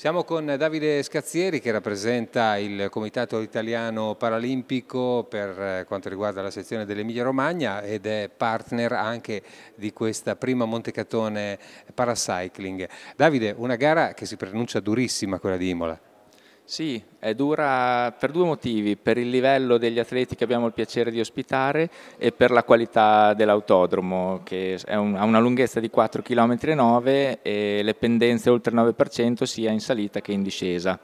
Siamo con Davide Scazzieri che rappresenta il Comitato Italiano Paralimpico per eh, quanto riguarda la sezione dell'Emilia Romagna ed è partner anche di questa prima Montecatone Paracycling. Davide, una gara che si pronuncia durissima quella di Imola. Sì, è dura per due motivi, per il livello degli atleti che abbiamo il piacere di ospitare e per la qualità dell'autodromo che un, ha una lunghezza di 4,9 km e le pendenze oltre il 9% sia in salita che in discesa.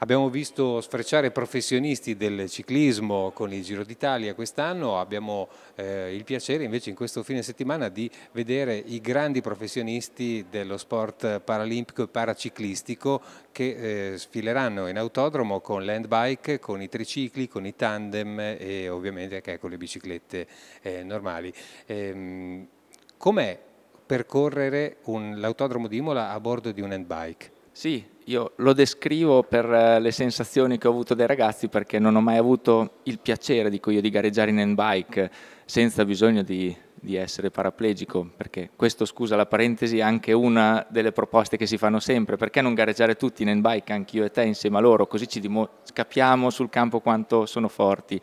Abbiamo visto sfrecciare professionisti del ciclismo con il Giro d'Italia quest'anno, abbiamo eh, il piacere invece in questo fine settimana di vedere i grandi professionisti dello sport paralimpico e paraciclistico che eh, sfileranno in autodromo con l'handbike, con i tricicli, con i tandem e ovviamente anche con le biciclette eh, normali. Ehm, Com'è percorrere l'autodromo di Imola a bordo di un handbike? Sì, io lo descrivo per eh, le sensazioni che ho avuto dai ragazzi perché non ho mai avuto il piacere, dico io, di gareggiare in handbike senza bisogno di, di essere paraplegico, perché questo, scusa la parentesi, è anche una delle proposte che si fanno sempre, perché non gareggiare tutti in handbike, anche io e te, insieme a loro, così ci capiamo sul campo quanto sono forti.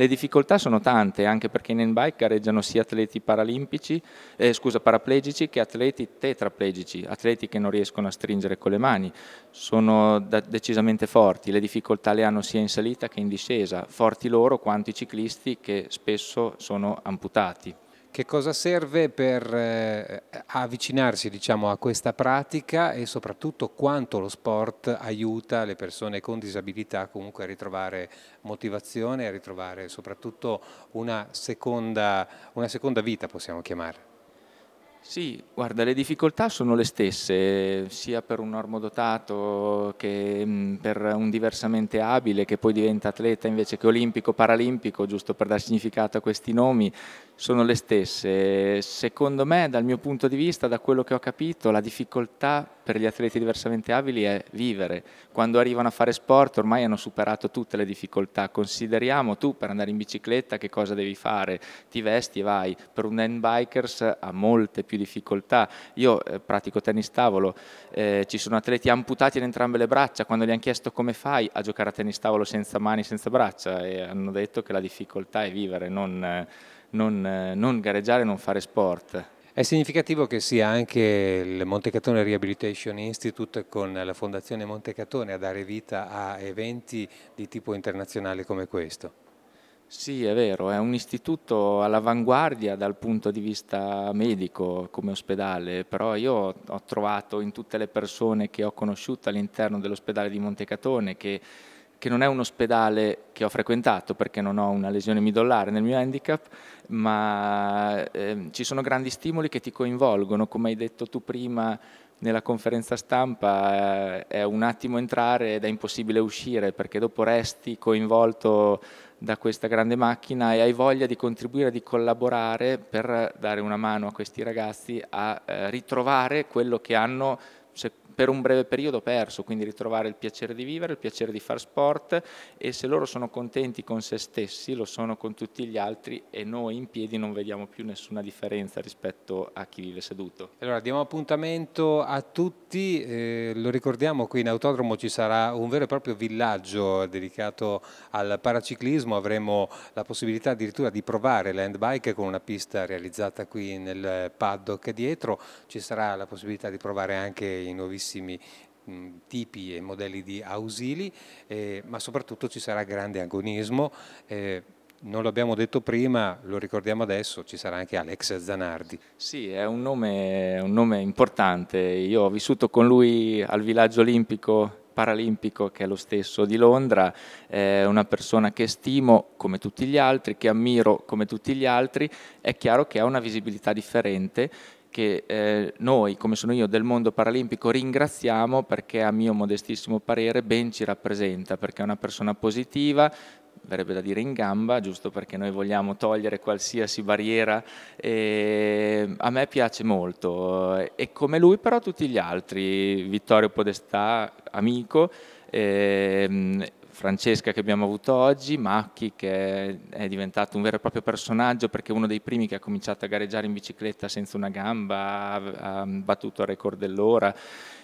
Le difficoltà sono tante, anche perché in handbike gareggiano sia atleti paralimpici, eh, scusa, paraplegici che atleti tetraplegici, atleti che non riescono a stringere con le mani. Sono da, decisamente forti, le difficoltà le hanno sia in salita che in discesa, forti loro quanto i ciclisti che spesso sono amputati. Che cosa serve per eh, avvicinarsi diciamo, a questa pratica e soprattutto quanto lo sport aiuta le persone con disabilità comunque a ritrovare motivazione, a ritrovare soprattutto una seconda, una seconda vita possiamo chiamare? Sì, guarda, le difficoltà sono le stesse, sia per un normodotato che mm, per un diversamente abile che poi diventa atleta invece che olimpico, paralimpico, giusto per dare significato a questi nomi, sono le stesse. Secondo me, dal mio punto di vista, da quello che ho capito, la difficoltà per gli atleti diversamente abili è vivere. Quando arrivano a fare sport ormai hanno superato tutte le difficoltà. Consideriamo tu per andare in bicicletta che cosa devi fare? Ti vesti e vai. Per un handbikers ha molte più più difficoltà. Io eh, pratico tennis tavolo, eh, ci sono atleti amputati in entrambe le braccia, quando gli hanno chiesto come fai a giocare a tennis tavolo senza mani, senza braccia, e hanno detto che la difficoltà è vivere, non, eh, non, eh, non gareggiare, non fare sport. È significativo che sia anche il Montecatone Rehabilitation Institute con la Fondazione Montecatone a dare vita a eventi di tipo internazionale come questo. Sì, è vero, è un istituto all'avanguardia dal punto di vista medico come ospedale, però io ho trovato in tutte le persone che ho conosciuto all'interno dell'ospedale di Montecatone che, che, non è un ospedale che ho frequentato perché non ho una lesione midollare nel mio handicap, ma eh, ci sono grandi stimoli che ti coinvolgono, come hai detto tu prima nella conferenza stampa eh, è un attimo entrare ed è impossibile uscire perché dopo resti coinvolto da questa grande macchina e hai voglia di contribuire, di collaborare per dare una mano a questi ragazzi a eh, ritrovare quello che hanno, per un breve periodo perso, quindi ritrovare il piacere di vivere, il piacere di far sport e se loro sono contenti con se stessi, lo sono con tutti gli altri e noi in piedi non vediamo più nessuna differenza rispetto a chi vive seduto. Allora diamo appuntamento a tutti, eh, lo ricordiamo qui in autodromo ci sarà un vero e proprio villaggio dedicato al paraciclismo, avremo la possibilità addirittura di provare l'handbike con una pista realizzata qui nel paddock dietro, ci sarà la possibilità di provare anche i nuovissimi tantissimi tipi e modelli di ausili, eh, ma soprattutto ci sarà grande agonismo. Eh, non l'abbiamo detto prima, lo ricordiamo adesso, ci sarà anche Alex Zanardi. Sì, è un nome, un nome importante. Io ho vissuto con lui al villaggio olimpico paralimpico che è lo stesso di Londra, è una persona che stimo come tutti gli altri, che ammiro come tutti gli altri, è chiaro che ha una visibilità differente che eh, noi, come sono io, del mondo paralimpico ringraziamo perché a mio modestissimo parere ben ci rappresenta, perché è una persona positiva, verrebbe da dire in gamba, giusto perché noi vogliamo togliere qualsiasi barriera. E a me piace molto e come lui però tutti gli altri, Vittorio Podestà, amico, e, ehm, Francesca che abbiamo avuto oggi, Macchi che è diventato un vero e proprio personaggio perché è uno dei primi che ha cominciato a gareggiare in bicicletta senza una gamba, ha battuto il record dell'ora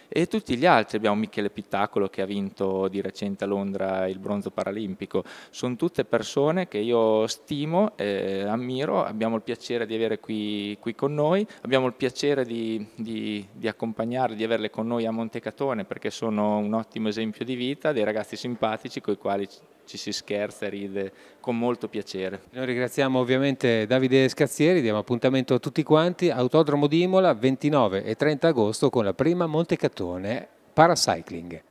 e tutti gli altri, abbiamo Michele Pittacolo che ha vinto di recente a Londra il bronzo paralimpico, sono tutte persone che io stimo, eh, ammiro, abbiamo il piacere di avere qui, qui con noi, abbiamo il piacere di, di, di accompagnarle, di averle con noi a Montecatone perché sono un ottimo esempio di vita, dei ragazzi simpatici con i quali ci si scherza, ride con molto piacere. Noi ringraziamo ovviamente Davide Scazzieri, diamo appuntamento a tutti quanti, Autodromo di Imola 29 e 30 agosto con la prima Montecatone Paracycling.